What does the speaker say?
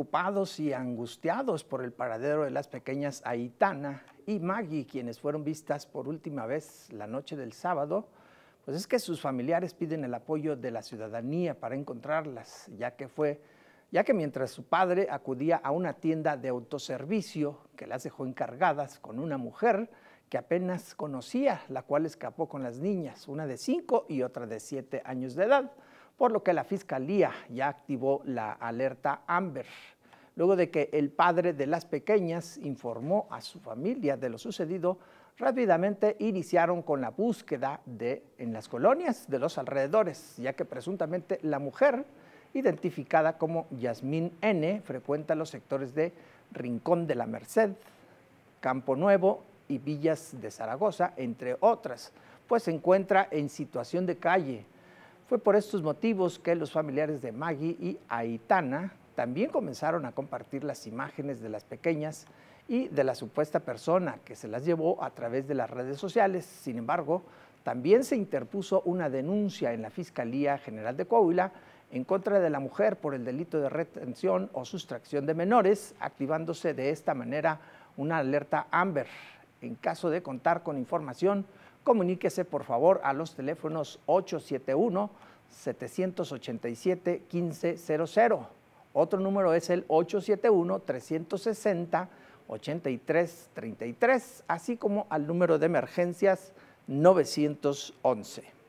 preocupados y angustiados por el paradero de las pequeñas Aitana y Maggie, quienes fueron vistas por última vez la noche del sábado, pues es que sus familiares piden el apoyo de la ciudadanía para encontrarlas, ya que fue ya que mientras su padre acudía a una tienda de autoservicio que las dejó encargadas con una mujer que apenas conocía, la cual escapó con las niñas, una de cinco y otra de siete años de edad por lo que la Fiscalía ya activó la alerta Amber, luego de que el padre de las pequeñas informó a su familia de lo sucedido rápidamente iniciaron con la búsqueda de, en las colonias de los alrededores, ya que presuntamente la mujer, identificada como Yasmín N, frecuenta los sectores de Rincón de la Merced, Campo Nuevo y Villas de Zaragoza, entre otras, pues se encuentra en situación de calle, fue por estos motivos que los familiares de Maggie y Aitana también comenzaron a compartir las imágenes de las pequeñas y de la supuesta persona que se las llevó a través de las redes sociales. Sin embargo, también se interpuso una denuncia en la Fiscalía General de Coahuila en contra de la mujer por el delito de retención o sustracción de menores, activándose de esta manera una alerta AMBER. En caso de contar con información comuníquese por favor a los teléfonos 871-787-1500. Otro número es el 871-360-8333, así como al número de emergencias 911.